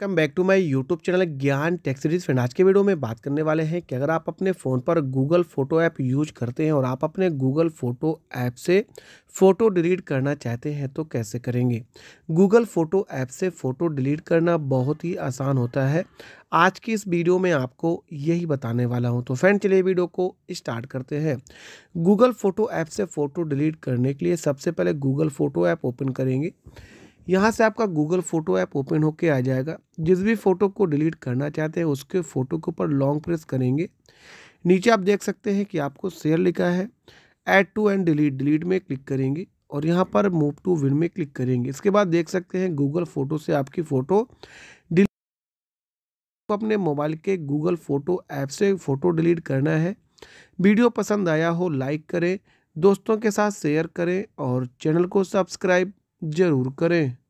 come back to my YouTube channel Gyan techs series friend आज के video में बात करने वाले हैं कि अगर आप अपने फ़ोन पर गूगल फोटो ऐप यूज करते हैं और आप अपने गूगल फोटो ऐप से फ़ोटो डिलीट करना चाहते हैं तो कैसे करेंगे गूगल फोटो ऐप से फ़ोटो डिलीट करना बहुत ही आसान होता है आज की इस वीडियो में आपको यही बताने वाला हूँ तो फ्रेंड चलिए वीडियो को स्टार्ट करते हैं गूगल फोटो ऐप से फ़ोटो डिलीट करने के लिए सबसे पहले गूगल फोटो ऐप ओपन करेंगे यहाँ से आपका गूगल फ़ोटो ऐप ओपन होके आ जाएगा जिस भी फ़ोटो को डिलीट करना चाहते हैं उसके फ़ोटो के ऊपर लॉन्ग प्रेस करेंगे नीचे आप देख सकते हैं कि आपको शेयर लिखा है add to and delete delete में क्लिक करेंगे और यहाँ पर मूव टू विन में क्लिक करेंगे इसके बाद देख सकते हैं गूगल फ़ोटो से आपकी फ़ोटो डिलीट अपने मोबाइल के गूगल फ़ोटो ऐप से फ़ोटो डिलीट करना है वीडियो पसंद आया हो लाइक करें दोस्तों के साथ शेयर करें और चैनल को सब्सक्राइब ज़रूर करें